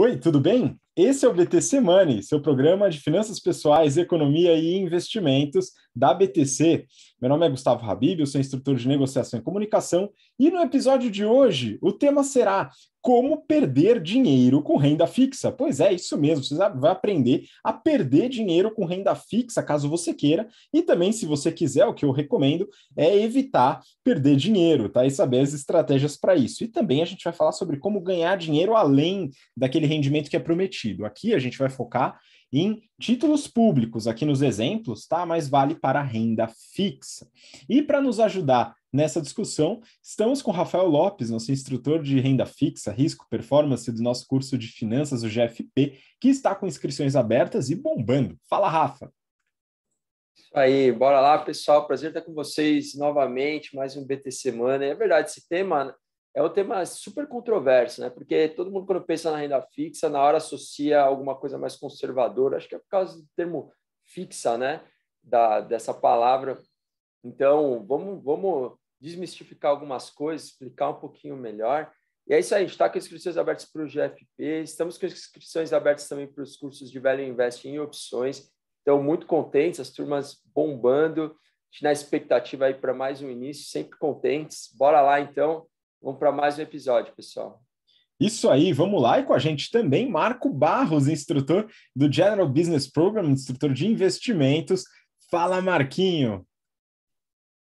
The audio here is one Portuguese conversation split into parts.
Oi, tudo bem? Esse é o BTC Money, seu programa de finanças pessoais, economia e investimentos da BTC. Meu nome é Gustavo Rabib, eu sou instrutor de negociação e comunicação, e no episódio de hoje o tema será como perder dinheiro com renda fixa. Pois é, isso mesmo, você vai aprender a perder dinheiro com renda fixa, caso você queira, e também, se você quiser, o que eu recomendo é evitar perder dinheiro, tá? E saber as estratégias para isso. E também a gente vai falar sobre como ganhar dinheiro além daquele rendimento que é prometido. Aqui a gente vai focar em títulos públicos aqui nos exemplos, tá? Mas vale para renda fixa. E para nos ajudar nessa discussão, estamos com Rafael Lopes, nosso instrutor de renda fixa, risco, performance do nosso curso de finanças, o GFP, que está com inscrições abertas e bombando. Fala, Rafa. aí, bora lá, pessoal. Prazer estar com vocês novamente, mais um BT Semana. É verdade, esse tema é um tema super controverso, né? Porque todo mundo, quando pensa na renda fixa, na hora associa alguma coisa mais conservadora. Acho que é por causa do termo fixa, né? Da, dessa palavra. Então, vamos, vamos desmistificar algumas coisas, explicar um pouquinho melhor. E é isso aí, a gente está com inscrições abertas para o GFP, estamos com inscrições abertas também para os cursos de Value Invest em opções. Então, muito contentes, as turmas bombando, na expectativa aí para mais um início, sempre contentes. Bora lá, então. Vamos para mais um episódio, pessoal. Isso aí, vamos lá e com a gente também Marco Barros, instrutor do General Business Program, instrutor de investimentos. Fala, Marquinho.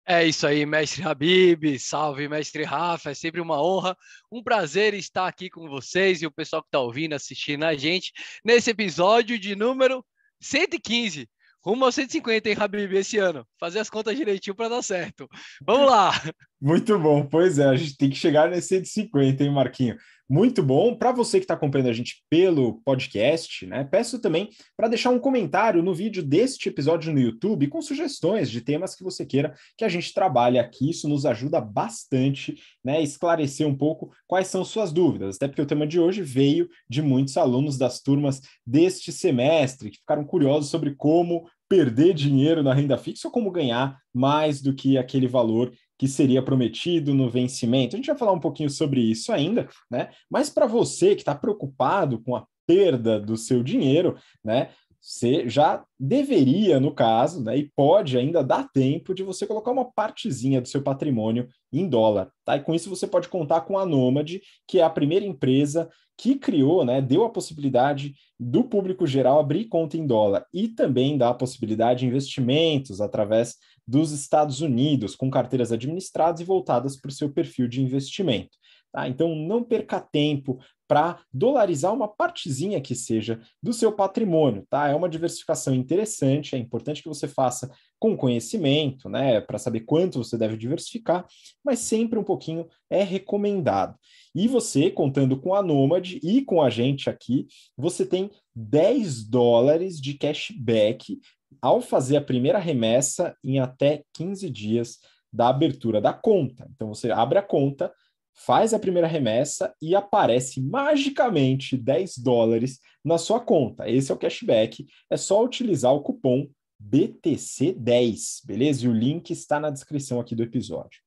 É isso aí, mestre Habib, salve, mestre Rafa, é sempre uma honra, um prazer estar aqui com vocês e o pessoal que está ouvindo, assistindo a gente nesse episódio de número 115. Rumo aos 150, hein, Habib, esse ano. Fazer as contas direitinho para dar certo. Vamos lá! Muito bom, pois é, a gente tem que chegar nesse 150, hein, Marquinho? Muito bom. Para você que está acompanhando a gente pelo podcast, né? Peço também para deixar um comentário no vídeo deste episódio no YouTube com sugestões de temas que você queira que a gente trabalhe aqui. Isso nos ajuda bastante, né? Esclarecer um pouco quais são suas dúvidas. Até porque o tema de hoje veio de muitos alunos das turmas deste semestre que ficaram curiosos sobre como perder dinheiro na renda fixa ou como ganhar mais do que aquele valor que seria prometido no vencimento. A gente vai falar um pouquinho sobre isso ainda, né? Mas para você que está preocupado com a perda do seu dinheiro, né? você já deveria, no caso, né, e pode ainda dar tempo de você colocar uma partezinha do seu patrimônio em dólar. Tá? E com isso você pode contar com a Nômade, que é a primeira empresa que criou, né, deu a possibilidade do público geral abrir conta em dólar e também dá a possibilidade de investimentos através dos Estados Unidos, com carteiras administradas e voltadas para o seu perfil de investimento. Tá? Então não perca tempo, para dolarizar uma partezinha que seja do seu patrimônio, tá? É uma diversificação interessante, é importante que você faça com conhecimento, né, para saber quanto você deve diversificar, mas sempre um pouquinho é recomendado. E você, contando com a Nomad e com a gente aqui, você tem 10 dólares de cashback ao fazer a primeira remessa em até 15 dias da abertura da conta. Então você abre a conta, faz a primeira remessa e aparece magicamente 10 dólares na sua conta. Esse é o cashback. É só utilizar o cupom BTC10, beleza? E o link está na descrição aqui do episódio.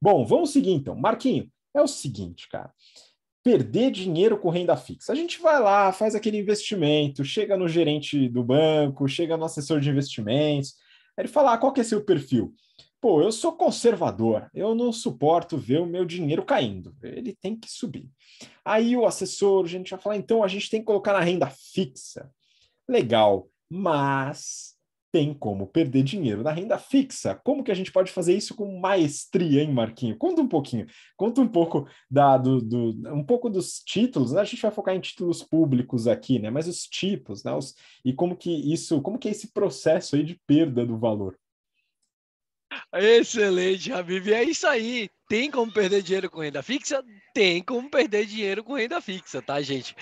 Bom, vamos seguir então. Marquinho, é o seguinte, cara. Perder dinheiro com renda fixa. A gente vai lá, faz aquele investimento, chega no gerente do banco, chega no assessor de investimentos, aí ele fala: ah, qual que é seu perfil? pô, eu sou conservador, eu não suporto ver o meu dinheiro caindo, ele tem que subir. Aí o assessor, a gente vai falar, então a gente tem que colocar na renda fixa. Legal, mas tem como perder dinheiro na renda fixa. Como que a gente pode fazer isso com maestria, hein, Marquinho? Conta um pouquinho, conta um pouco da, do, do um pouco dos títulos, né? A gente vai focar em títulos públicos aqui, né? Mas os tipos, né? Os, e como que isso, como que é esse processo aí de perda do valor? Excelente, Habib. É isso aí. Tem como perder dinheiro com renda fixa? Tem como perder dinheiro com renda fixa, tá, gente?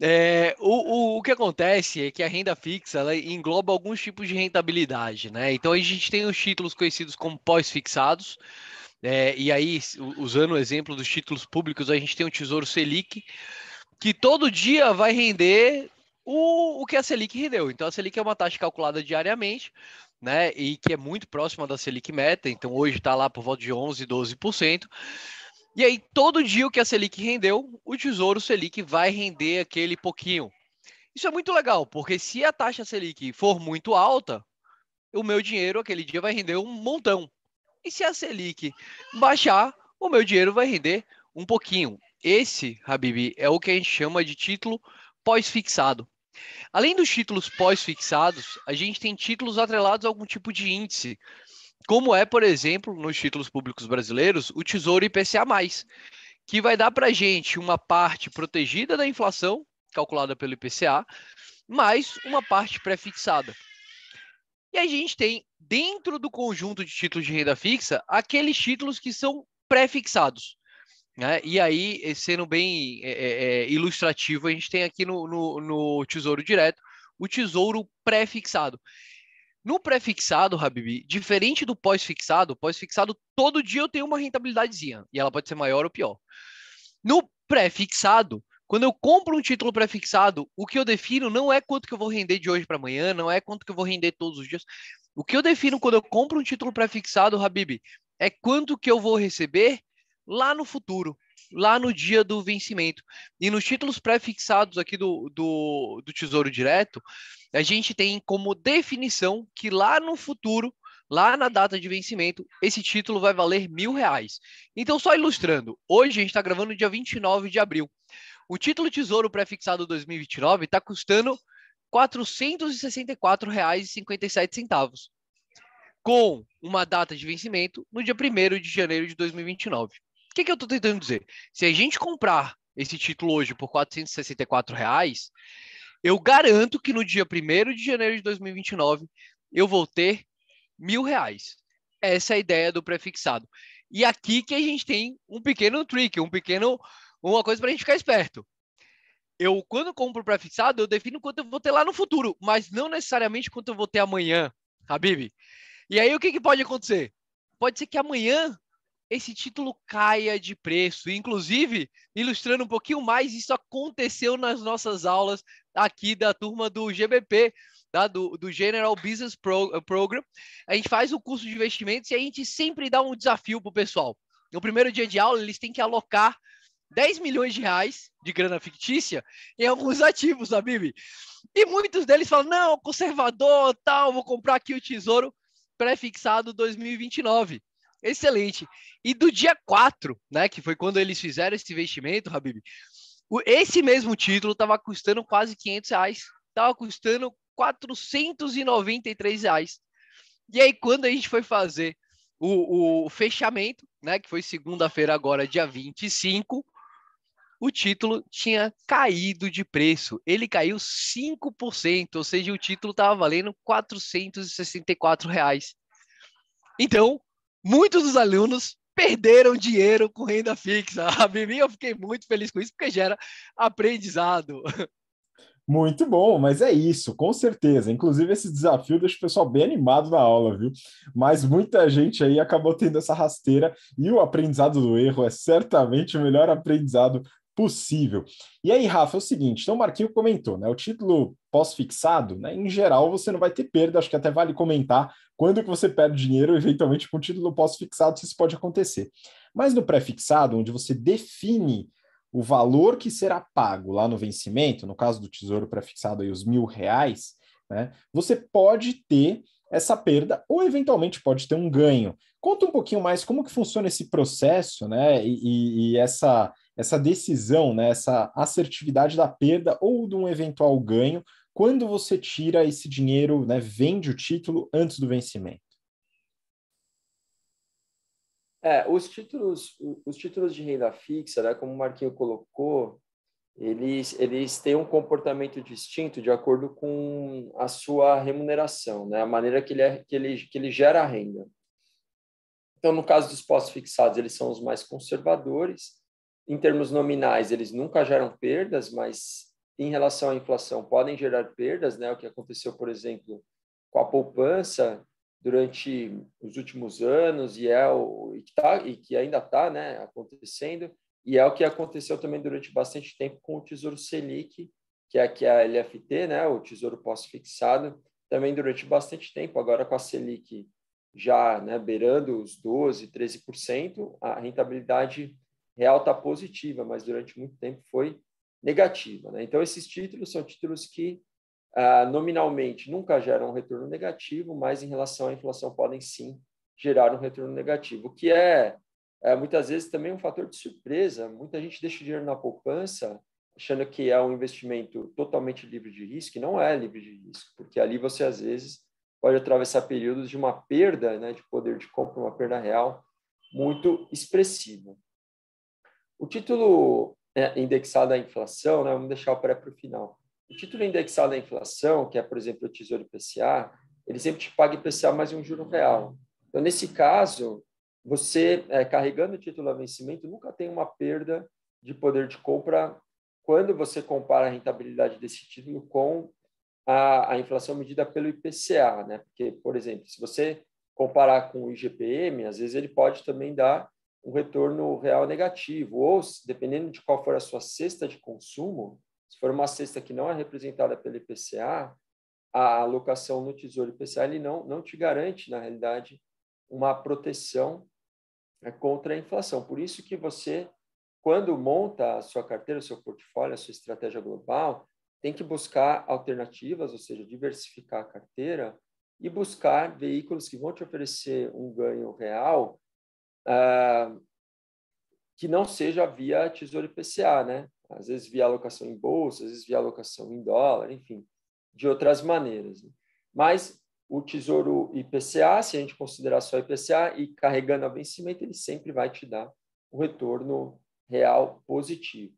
É, o, o, o, que acontece é que a renda fixa ela engloba alguns tipos de rentabilidade, né? Então a gente tem os títulos conhecidos como pós-fixados. É, e aí, usando o exemplo dos títulos públicos, a gente tem o Tesouro Selic, que todo dia vai render o, o que a Selic rendeu. Então a Selic é uma taxa calculada diariamente né? E que é muito próxima da Selic meta, então hoje está lá por volta de 11, 12%. E aí, todo dia o que a Selic rendeu, o Tesouro Selic vai render aquele pouquinho. Isso é muito legal, porque se a taxa Selic for muito alta, o meu dinheiro aquele dia vai render um montão. E se a Selic baixar, o meu dinheiro vai render um pouquinho. Esse, Habibi, é o que a gente chama de título pós-fixado. Além dos títulos pós-fixados, a gente tem títulos atrelados a algum tipo de índice, como é, por exemplo, nos títulos públicos brasileiros, o Tesouro IPCA+, que vai dar para a gente uma parte protegida da inflação, calculada pelo IPCA, mais uma parte pré-fixada. E a gente tem, dentro do conjunto de títulos de renda fixa, aqueles títulos que são pré-fixados. Né? E aí, eh, sendo bem é, é, ilustrativo, a gente tem aqui no, no, no tesouro direto o tesouro pré-fixado. No pré-fixado, Habib, diferente do pós-fixado, pós-fixado todo dia eu tenho uma rentabilidadezinha e ela pode ser maior ou pior. No pré-fixado, quando eu compro um título pré-fixado, o que eu defino não é quanto que eu vou render de hoje para amanhã, não é quanto que eu vou render todos os dias. O que eu defino quando eu compro um título pré-fixado, Habib, é quanto que eu vou receber lá no futuro, lá no dia do vencimento. E nos títulos pré-fixados aqui do, do, do Tesouro Direto, a gente tem como definição que lá no futuro, lá na data de vencimento, esse título vai valer mil reais. Então, só ilustrando, hoje a gente está gravando dia 29 de abril. O título Tesouro pré-fixado 2029 está custando R$ 464,57, com uma data de vencimento no dia 1 de janeiro de 2029 que, que eu estou tentando dizer? Se a gente comprar esse título hoje por 464 reais, eu garanto que no dia 1 de janeiro de 2029 eu vou ter mil reais. Essa é a ideia do prefixado. E aqui que a gente tem um pequeno trick, um pequeno, uma coisa para a gente ficar esperto. Eu, quando compro prefixado, eu defino quanto eu vou ter lá no futuro, mas não necessariamente quanto eu vou ter amanhã, Habib. E aí, o que, que pode acontecer? Pode ser que amanhã esse título caia de preço. Inclusive, ilustrando um pouquinho mais, isso aconteceu nas nossas aulas aqui da turma do GBP, tá? do, do General Business Pro, eh, Program. A gente faz o curso de investimentos e a gente sempre dá um desafio para o pessoal. No primeiro dia de aula, eles têm que alocar 10 milhões de reais de grana fictícia em alguns ativos, Bibi? E muitos deles falam: não, conservador, tal, vou comprar aqui o tesouro prefixado 2029. Excelente. E do dia 4, né, que foi quando eles fizeram esse investimento, Habib, esse mesmo título estava custando quase 500 reais. Estava custando 493 reais. E aí, quando a gente foi fazer o, o fechamento, né, que foi segunda-feira agora, dia 25, o título tinha caído de preço. Ele caiu 5%, ou seja, o título estava valendo 464 reais. Então, muitos dos alunos perderam dinheiro com renda fixa. A mim eu fiquei muito feliz com isso porque gera aprendizado. Muito bom, mas é isso, com certeza. Inclusive, esse desafio deixa o pessoal bem animado na aula, viu? Mas muita gente aí acabou tendo essa rasteira e o aprendizado do erro é certamente o melhor aprendizado possível. E aí, Rafa, é o seguinte, então o Marquinho comentou, né? O título pós-fixado, né? Em geral, você não vai ter perda, acho que até vale comentar quando que você perde dinheiro, eventualmente, com o título pós-fixado, se isso pode acontecer. Mas no pré-fixado, onde você define o valor que será pago lá no vencimento, no caso do tesouro pré-fixado aí, os mil reais, né? Você pode ter essa perda ou eventualmente pode ter um ganho. Conta um pouquinho mais como que funciona esse processo, né? E, e, e essa essa decisão, né, essa assertividade da perda ou de um eventual ganho, quando você tira esse dinheiro, né, vende o título antes do vencimento? É, os títulos, os títulos de renda fixa, né, como o Marquinho colocou, eles, eles têm um comportamento distinto de acordo com a sua remuneração, né? a maneira que ele, é, que ele, que ele gera renda. Então, no caso dos pós-fixados, eles são os mais conservadores, em termos nominais, eles nunca geram perdas, mas em relação à inflação podem gerar perdas, né? O que aconteceu, por exemplo, com a poupança durante os últimos anos e é o e que, tá, e que ainda está, né, acontecendo. E é o que aconteceu também durante bastante tempo com o Tesouro Selic, que é aqui é a LFT, né, o Tesouro Pós-Fixado, também durante bastante tempo. Agora com a Selic já né, beirando os 12%, 13%, a rentabilidade real está positiva, mas durante muito tempo foi negativa. Né? Então, esses títulos são títulos que ah, nominalmente nunca geram um retorno negativo, mas em relação à inflação podem sim gerar um retorno negativo, o que é, é muitas vezes também um fator de surpresa. Muita gente deixa o dinheiro na poupança achando que é um investimento totalmente livre de risco, e não é livre de risco, porque ali você às vezes pode atravessar períodos de uma perda né, de poder de compra, uma perda real muito expressiva. O título é, indexado à inflação, né, vamos deixar o pré para o final. O título indexado à inflação, que é, por exemplo, o Tesouro IPCA, ele sempre te paga IPCA mais um juro real. Então, nesse caso, você, é, carregando o título a vencimento, nunca tem uma perda de poder de compra quando você compara a rentabilidade desse título com a, a inflação medida pelo IPCA. Né? Porque, por exemplo, se você comparar com o IGPM, às vezes ele pode também dar um retorno real negativo. Ou, dependendo de qual for a sua cesta de consumo, se for uma cesta que não é representada pelo IPCA, a alocação no Tesouro IPCA ele não, não te garante, na realidade, uma proteção é, contra a inflação. Por isso que você, quando monta a sua carteira, o seu portfólio, a sua estratégia global, tem que buscar alternativas, ou seja, diversificar a carteira e buscar veículos que vão te oferecer um ganho real ah, que não seja via Tesouro IPCA, né? Às vezes via alocação em bolsa, às vezes via alocação em dólar, enfim, de outras maneiras. Né? Mas o Tesouro IPCA, se a gente considerar só IPCA e carregando a vencimento, ele sempre vai te dar um retorno real positivo.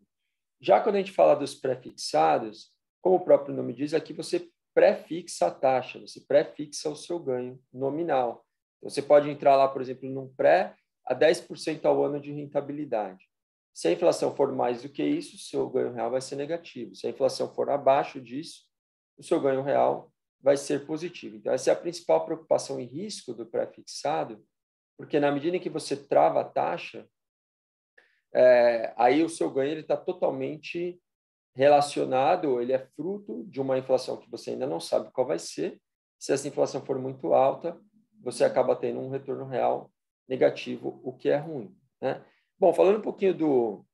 Já quando a gente fala dos prefixados, como o próprio nome diz, aqui você prefixa a taxa, você prefixa o seu ganho nominal. Então, você pode entrar lá, por exemplo, num pré a 10% ao ano de rentabilidade. Se a inflação for mais do que isso, o seu ganho real vai ser negativo. Se a inflação for abaixo disso, o seu ganho real vai ser positivo. Então, essa é a principal preocupação e risco do pré-fixado, porque na medida em que você trava a taxa, é, aí o seu ganho está totalmente relacionado, ele é fruto de uma inflação que você ainda não sabe qual vai ser. Se essa inflação for muito alta, você acaba tendo um retorno real negativo o que é ruim. Né? Bom, falando um pouquinho do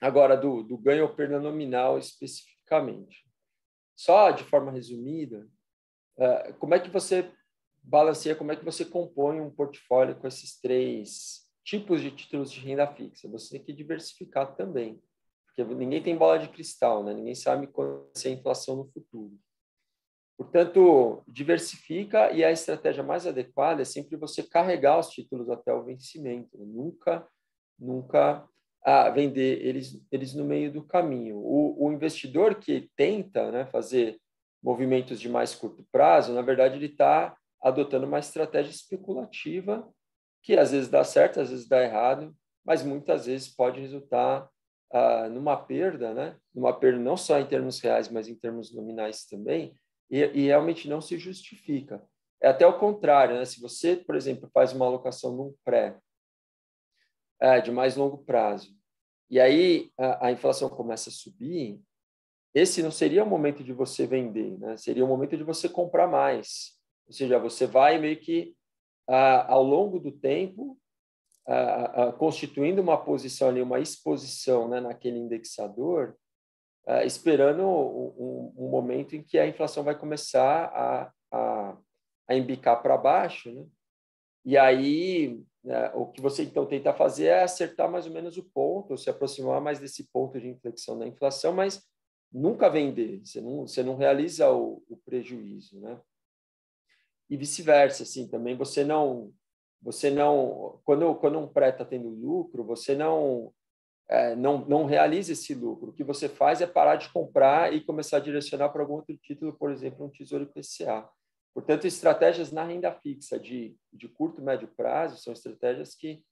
agora do, do ganho ou perda nominal especificamente. Só de forma resumida, é, como é que você balanceia, como é que você compõe um portfólio com esses três tipos de títulos de renda fixa? Você tem que diversificar também, porque ninguém tem bola de cristal, né? ninguém sabe quando vai ser a inflação no futuro. Portanto, diversifica e a estratégia mais adequada é sempre você carregar os títulos até o vencimento, né? nunca nunca ah, vender eles, eles no meio do caminho. O, o investidor que tenta né, fazer movimentos de mais curto prazo, na verdade, ele está adotando uma estratégia especulativa que às vezes dá certo, às vezes dá errado, mas muitas vezes pode resultar ah, numa perda, né? numa perda não só em termos reais, mas em termos nominais também, e, e realmente não se justifica. É até o contrário, né? Se você, por exemplo, faz uma alocação num pré é, de mais longo prazo, e aí a, a, inflação começa a subir, esse não seria o momento de você vender, né? Seria o momento de você comprar mais. Ou seja, você vai meio que a, ao longo do tempo a, constituindo uma posição ali, uma exposição né, naquele indexador, uh, esperando um, um, momento em que a inflação vai começar a, a, a embicar para baixo, né? E aí, né, o que você então tenta fazer é acertar mais ou menos o ponto, se aproximar mais desse ponto de inflexão da inflação, mas nunca vender, você não, você não realiza o, o prejuízo, né? E vice-versa, assim, também você não, você não, quando, quando um pré está tendo lucro, você não é, não, não realiza esse lucro. O que você faz é parar de comprar e começar a direcionar para algum outro título, por exemplo, um Tesouro IPCA. Portanto, estratégias na renda fixa de, de curto e médio prazo são estratégias que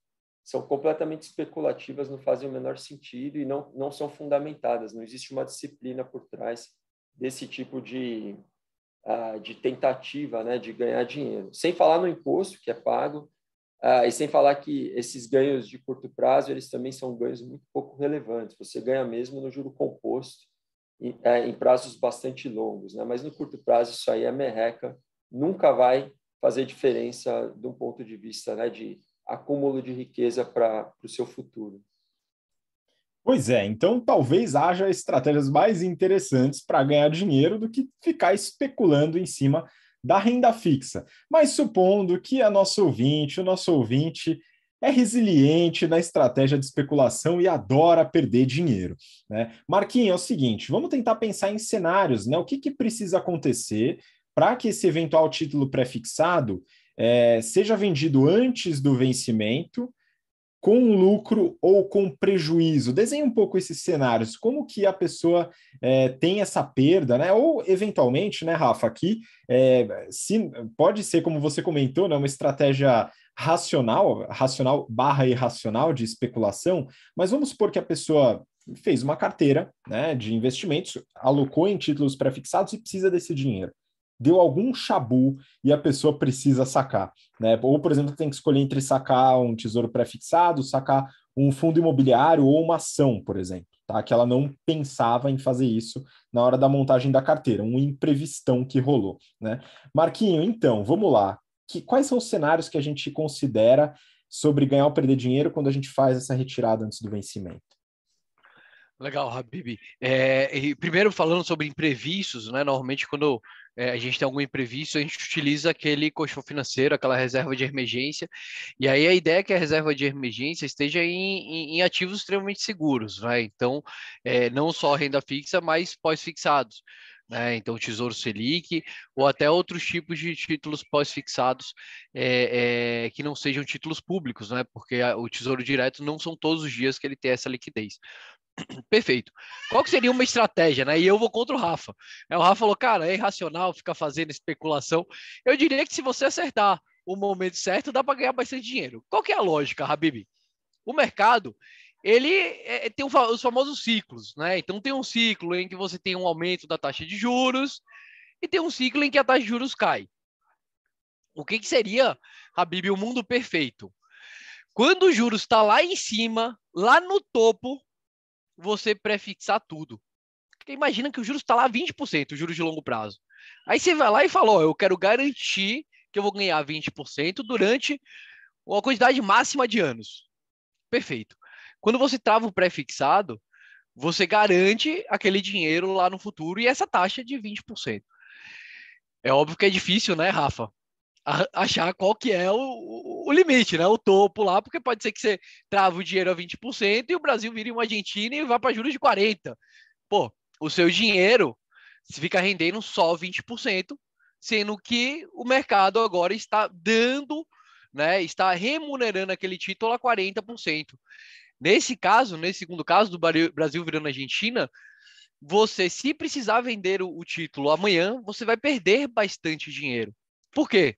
são completamente especulativas, não fazem o menor sentido e não, não são fundamentadas. Não existe uma disciplina por trás desse tipo de, ah, de tentativa né, de ganhar dinheiro. Sem falar no imposto que é pago, ah, e sem falar que esses ganhos de curto prazo, eles também são ganhos muito pouco relevantes. Você ganha mesmo no juro composto em, é, em prazos bastante longos, né? mas no curto prazo isso aí é merreca, nunca vai fazer diferença de um ponto de vista né, de acúmulo de riqueza para o seu futuro. Pois é, então talvez haja estratégias mais interessantes para ganhar dinheiro do que ficar especulando em cima da renda fixa. Mas supondo que a nosso ouvinte, o nosso ouvinte é resiliente na estratégia de especulação e adora perder dinheiro. Né? Marquinhos, é o seguinte: vamos tentar pensar em cenários, né? O que, que precisa acontecer para que esse eventual título pré-fixado é, seja vendido antes do vencimento com lucro ou com prejuízo? Desenhe um pouco esses cenários, como que a pessoa é, tem essa perda, né? Ou eventualmente, né, Rafa, aqui é, se, pode ser, como você comentou, né, uma estratégia racional, racional barra irracional de especulação, mas vamos supor que a pessoa fez uma carteira né, de investimentos, alocou em títulos prefixados e precisa desse dinheiro deu algum chabu e a pessoa precisa sacar. Né? Ou, por exemplo, tem que escolher entre sacar um tesouro pré-fixado, sacar um fundo imobiliário ou uma ação, por exemplo, tá? que ela não pensava em fazer isso na hora da montagem da carteira, um imprevistão que rolou. Né? Marquinho, então, vamos lá. Que, quais são os cenários que a gente considera sobre ganhar ou perder dinheiro quando a gente faz essa retirada antes do vencimento? Legal, Habib. É, primeiro falando sobre imprevistos, né? Normalmente quando é, a gente tem algum imprevisto, a gente utiliza aquele colchão financeiro, aquela reserva de emergência. E aí a ideia é que a reserva de emergência esteja em, em, em ativos extremamente seguros, né? Então, é, não só renda fixa, mas pós-fixados. Né? Então, Tesouro Selic, ou até outros tipos de títulos pós-fixados é, é, que não sejam títulos públicos, né? Porque a, o Tesouro Direto não são todos os dias que ele tem essa liquidez. Perfeito. Qual que seria uma estratégia, né? E eu vou contra o Rafa. O Rafa falou, cara, é irracional ficar fazendo especulação. Eu diria que se você acertar o momento certo, dá para ganhar bastante dinheiro. Qual que é a lógica, Habib? O mercado, ele é, é tem os famosos ciclos, né? Então tem um ciclo em que você tem um aumento da taxa de juros e tem um ciclo em que a taxa de juros cai. O que, que seria, Habib, o mundo perfeito? Quando o juros está lá em cima, lá no topo, você prefixar tudo. Porque imagina que o juros está lá 20%, o juros de longo prazo. Aí você vai lá e fala, ó, eu quero garantir que eu vou ganhar 20% durante uma quantidade máxima de anos. Perfeito. Quando você trava o pré-fixado, você garante aquele dinheiro lá no futuro e essa taxa de 20%. É óbvio que é difícil, né, Rafa? achar qual que é o, o, limite, né? O topo lá, porque pode ser que você trava o dinheiro a 20% e o Brasil vire uma Argentina e vá para juros de 40%. Pô, o seu dinheiro se fica rendendo só 20%, sendo que o mercado agora está dando, né? Está remunerando aquele título a 40%. Nesse caso, nesse segundo caso do Brasil virando Argentina, você, se precisar vender o título amanhã, você vai perder bastante dinheiro. Por quê?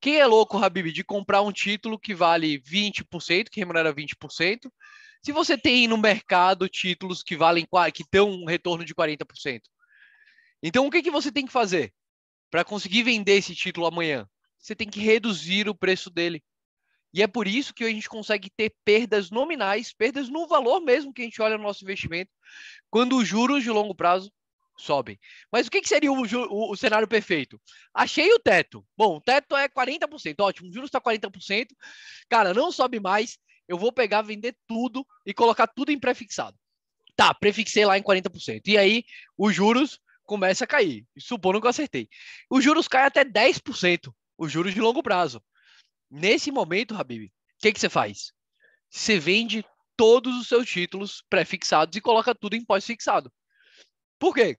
Quem é louco, Habib, de comprar um título que vale 20%, que remunera 20%, se você tem no mercado títulos que valem que dão um retorno de 40%? Então, o que, que você tem que fazer para conseguir vender esse título amanhã? Você tem que reduzir o preço dele. E é por isso que a gente consegue ter perdas nominais, perdas no valor mesmo que a gente olha no nosso investimento, quando os juros de longo prazo sobem. Mas o que, que seria o, o, o, cenário perfeito? Achei o teto. Bom, o teto é 40%, ótimo, o juros está 40%. Cara, não sobe mais, eu vou pegar, vender tudo e colocar tudo em prefixado. Tá, prefixei lá em 40%. E aí, os juros começa a cair. Supondo que eu acertei. Os juros caem até 10%, os juros de longo prazo. Nesse momento, Habib, o que, que você faz? Você vende todos os seus títulos pré-fixados e coloca tudo em pós-fixado. Por quê?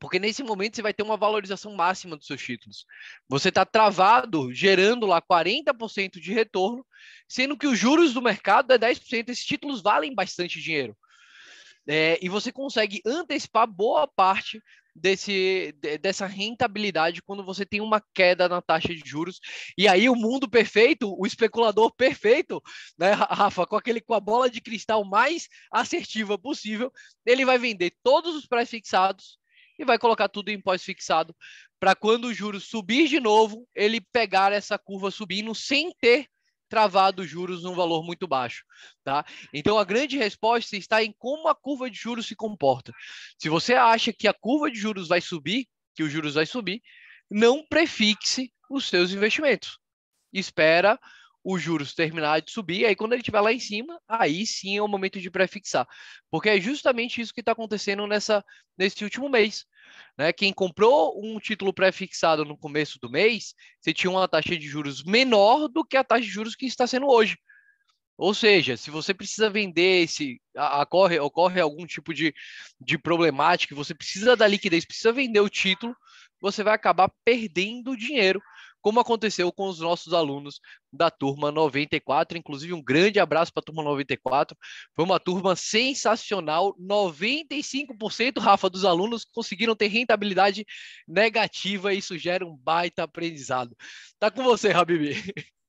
Porque nesse momento você vai ter uma valorização máxima dos seus títulos. Você está travado, gerando lá 40% de retorno, sendo que os juros do mercado é 10%. Esses títulos valem bastante dinheiro. É, e você consegue antecipar boa parte desse, dessa rentabilidade quando você tem uma queda na taxa de juros. E aí o mundo perfeito, o especulador perfeito, né, Rafa, com aquele com a bola de cristal mais assertiva possível, ele vai vender todos os pré-fixados e vai colocar tudo em pós-fixado para quando o juro subir de novo, ele pegar essa curva subindo sem ter travado os juros num valor muito baixo, tá? Então a grande resposta está em como a curva de juros se comporta. Se você acha que a curva de juros vai subir, que os juros vai subir, não prefixe os seus investimentos. Espera os juros terminar de subir, aí quando ele estiver lá em cima, aí sim é o momento de prefixar. Porque é justamente isso que está acontecendo nessa, nesse último mês. Né? Quem comprou um título prefixado no começo do mês, você tinha uma taxa de juros menor do que a taxa de juros que está sendo hoje. Ou seja, se você precisa vender, se ocorre, ocorre algum tipo de, de problemática, você precisa da liquidez, precisa vender o título, você vai acabar perdendo dinheiro como aconteceu com os nossos alunos da turma 94. Inclusive, um grande abraço para a turma 94. Foi uma turma sensacional. 95%, Rafa, dos alunos conseguiram ter rentabilidade negativa. E isso gera um baita aprendizado. Tá com você, Rabibi.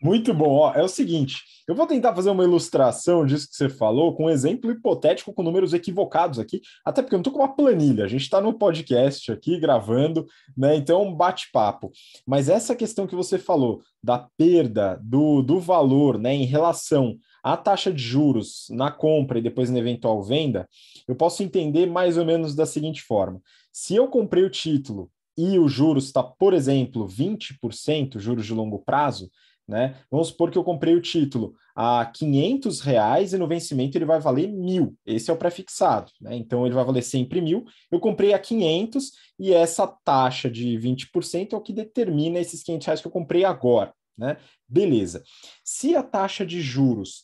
Muito bom. Ó, é o seguinte, eu vou tentar fazer uma ilustração disso que você falou, com um exemplo hipotético com números equivocados aqui, até porque eu não estou com uma planilha, a gente está no podcast aqui gravando, né? Então, é um bate-papo. Mas essa questão que você falou da perda do, do valor né, em relação à taxa de juros na compra e depois na eventual venda, eu posso entender mais ou menos da seguinte forma. Se eu comprei o título e o juros está, por exemplo, 20%, juros de longo prazo, né? Vamos supor que eu comprei o título a 500 reais e no vencimento ele vai valer mil. Esse é o prefixado, né? Então ele vai valer sempre mil. Eu comprei a 500 e essa taxa de 20% é o que determina esses 500 reais que eu comprei agora, né? Beleza. Se a taxa de juros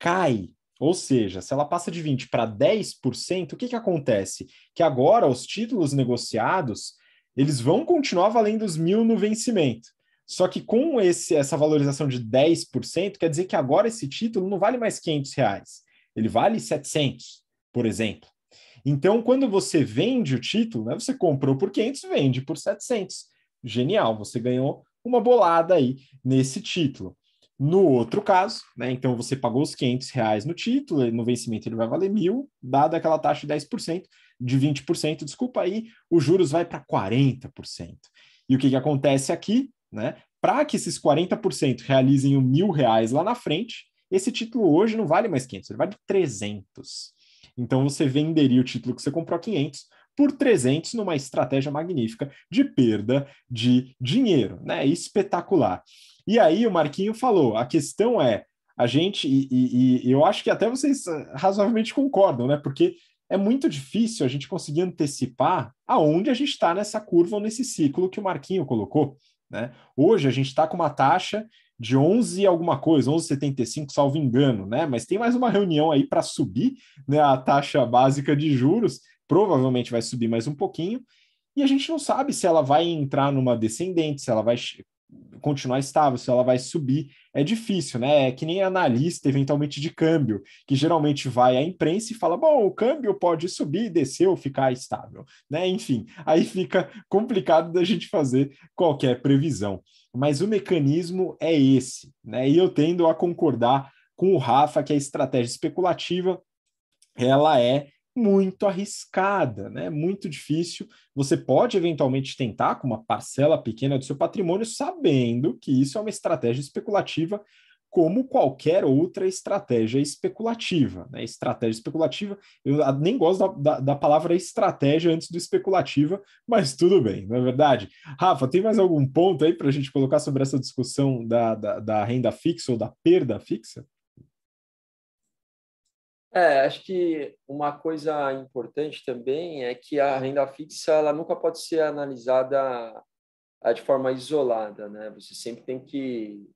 cai, ou seja, se ela passa de 20 para 10%, o que, que acontece? Que agora os títulos negociados eles vão continuar valendo os mil no vencimento. Só que com esse, essa valorização de 10%, quer dizer que agora esse título não vale mais 500 reais, ele vale 700, por exemplo. Então, quando você vende o título, né, você comprou por 500, vende por 700. Genial, você ganhou uma bolada aí nesse título. No outro caso, né, então você pagou os 500 reais no título, no vencimento ele vai valer mil, dada aquela taxa de 10%, de 20%, desculpa aí, os juros vai para 40%. E o que, que acontece aqui? né? Para que esses 40% realizem o mil reais lá na frente, esse título hoje não vale mais 500, ele vale 300. Então você venderia o título que você comprou a 500 por 300 numa estratégia magnífica de perda de dinheiro, né? Espetacular. E aí o Marquinho falou, a questão é a gente e, e, e eu acho que até vocês ah, razoavelmente concordam, né? Porque é muito difícil a gente conseguir antecipar aonde a gente está nessa curva ou nesse ciclo que o Marquinho colocou. Né? Hoje a gente está com uma taxa de 11 alguma coisa, 11,75, salvo engano, né? Mas tem mais uma reunião aí para subir né, a taxa básica de juros, provavelmente vai subir mais um pouquinho, e a gente não sabe se ela vai entrar numa descendente, se ela vai continuar estável, se ela vai subir, é difícil, né? É que nem analista, eventualmente, de câmbio, que geralmente vai à imprensa e fala: bom, o câmbio pode subir, descer ou ficar estável, né? Enfim, aí fica complicado da gente fazer qualquer previsão. Mas o mecanismo é esse, né? E eu tendo a concordar com o Rafa que a estratégia especulativa ela é muito arriscada, né? Muito difícil. Você pode eventualmente tentar com uma parcela pequena do seu patrimônio, sabendo que isso é uma estratégia especulativa, como qualquer outra estratégia especulativa. Né? Estratégia especulativa, eu ah, nem gosto da, da, da palavra estratégia antes do especulativa, mas tudo bem, não é verdade? Rafa, tem mais algum ponto aí para a gente colocar sobre essa discussão da, da, da renda fixa ou da perda fixa? É, acho que uma coisa importante também é que a renda fixa ela nunca pode ser analisada é, de forma isolada, né? Você sempre tem que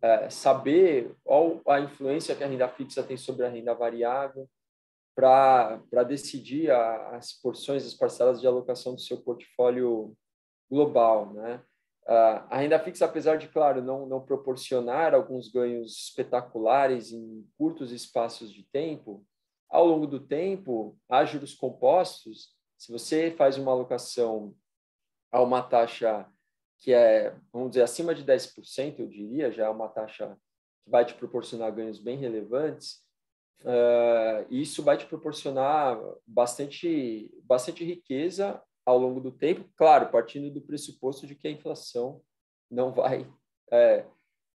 é, saber qual a influência que a renda fixa tem sobre a renda variável para decidir a, as porções, as parcelas de alocação do seu portfólio global, né? Uh, ah, a renda fixa, apesar de, claro, não, não proporcionar alguns ganhos espetaculares em curtos espaços de tempo, ao longo do tempo, há juros compostos. Se você faz uma alocação a uma taxa que é, vamos dizer, acima de 10%, eu diria, já é uma taxa que vai te proporcionar ganhos bem relevantes, uh, isso vai te proporcionar bastante, bastante riqueza ao longo do tempo, claro, partindo do pressuposto de que a inflação não vai é,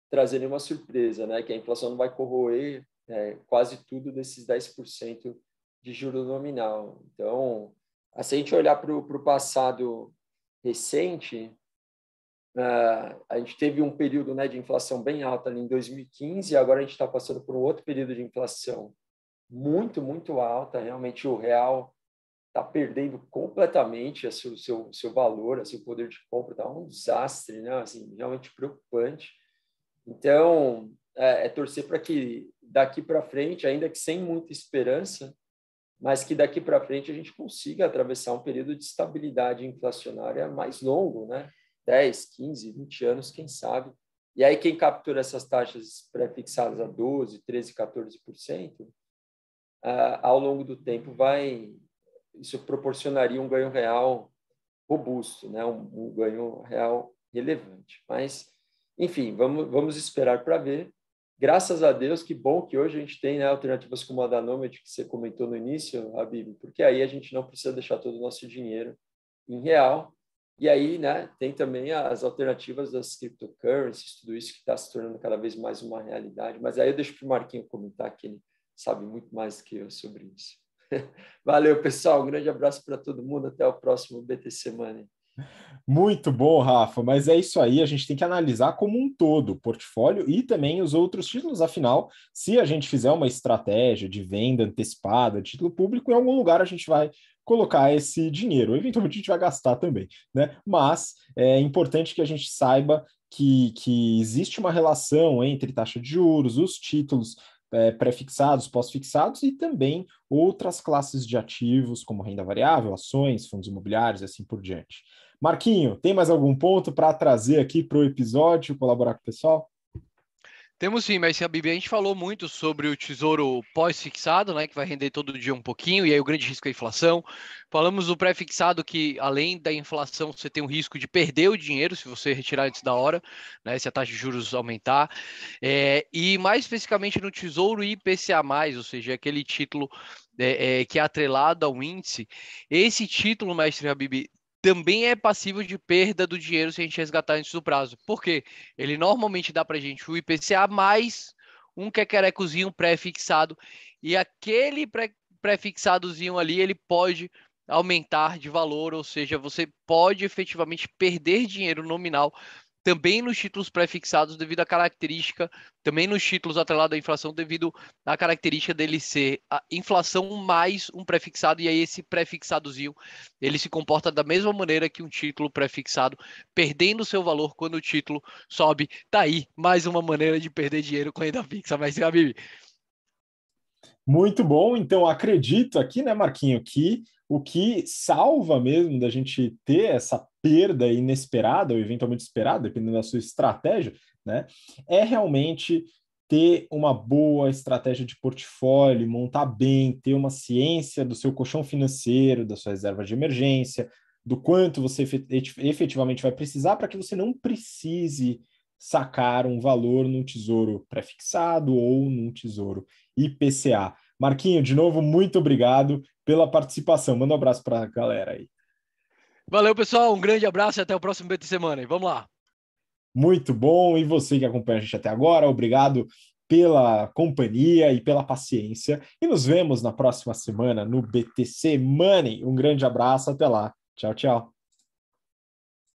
trazer nenhuma surpresa, né? que a inflação não vai corroer é, quase tudo desses 10% de juro nominal. Então, ah, se a gente olhar para o passado recente, uh, a gente teve um período né, de inflação bem alta ali em 2015, e agora a gente está passando por um outro período de inflação muito, muito alta. Realmente, o real está perdendo completamente o seu, seu, seu valor, o o poder de compra, está um desastre, né? assim, realmente preocupante. Então, é, é torcer para que daqui para frente, ainda que sem muita esperança, mas que daqui para frente a gente consiga atravessar um período de estabilidade inflacionária mais longo, né? 10, 15, 20 anos, quem sabe. E aí quem captura essas taxas pré-fixadas a 12, 13, 14%, uh, ao longo do tempo vai isso proporcionaria um ganho real robusto, né? um, um ganho real relevante. Mas, enfim, vamos, vamos esperar para ver. Graças a Deus, que bom que hoje a gente tem né, alternativas como a da Nomad, que você comentou no início, Habib, porque aí a gente não precisa deixar todo o nosso dinheiro em real. E aí né, tem também as alternativas das cryptocurrencies, tudo isso que está se tornando cada vez mais uma realidade. Mas aí eu deixo para o Marquinho comentar, que ele sabe muito mais que eu sobre isso. Valeu, pessoal. Um grande abraço para todo mundo. Até o próximo BTC Money. Muito bom, Rafa. Mas é isso aí. A gente tem que analisar como um todo o portfólio e também os outros títulos. Afinal, se a gente fizer uma estratégia de venda antecipada, de título público, em algum lugar a gente vai colocar esse dinheiro. Eventualmente a gente vai gastar também, né? Mas é importante que a gente saiba que, que existe uma relação entre taxa de juros, os títulos é, pré-fixados, pós-fixados e também outras classes de ativos, como renda variável, ações, fundos imobiliários e assim por diante. Marquinho, tem mais algum ponto para trazer aqui para o episódio, colaborar com o pessoal? Temos sim, mas a Bibi, a gente falou muito sobre o tesouro pós-fixado, né, que vai render todo dia um pouquinho, e aí o grande risco é a inflação. Falamos do pré-fixado, que além da inflação, você tem o risco de perder o dinheiro se você retirar antes da hora, né, se a taxa de juros aumentar. É, e mais especificamente no tesouro IPCA, ou seja, aquele título é, é, que é atrelado ao índice. Esse título, mestre Habib, também é passível de perda do dinheiro se a gente resgatar antes do prazo. Por quê? Ele normalmente dá para a gente o IPCA mais um quequerecozinho pré-fixado e aquele pré-fixadozinho ali ele pode aumentar de valor, ou seja, você pode efetivamente perder dinheiro nominal também nos títulos prefixados devido à característica, também nos títulos atrelados à inflação devido à característica dele ser a inflação mais um prefixado e aí esse prefixadozinho, ele se comporta da mesma maneira que um título prefixado, perdendo seu valor quando o título sobe. Tá aí mais uma maneira de perder dinheiro com renda fixa, mas Gabi. Muito bom, então acredito aqui, né, Marquinho, que o que salva mesmo da gente ter essa perda inesperada ou eventualmente esperada, dependendo da sua estratégia, né, é realmente ter uma boa estratégia de portfólio, montar bem, ter uma ciência do seu colchão financeiro, da sua reserva de emergência, do quanto você efetivamente vai precisar para que você não precise sacar um valor num tesouro pré-fixado ou num tesouro IPCA. Marquinho, de novo, muito obrigado pela participação. Manda um abraço para a galera aí. Valeu, pessoal. Um grande abraço e até o próximo BT Semana. E vamos lá. Muito bom. E você que acompanha a gente até agora, obrigado pela companhia e pela paciência. E nos vemos na próxima semana no BTC Money. Um grande abraço. Até lá. Tchau, tchau.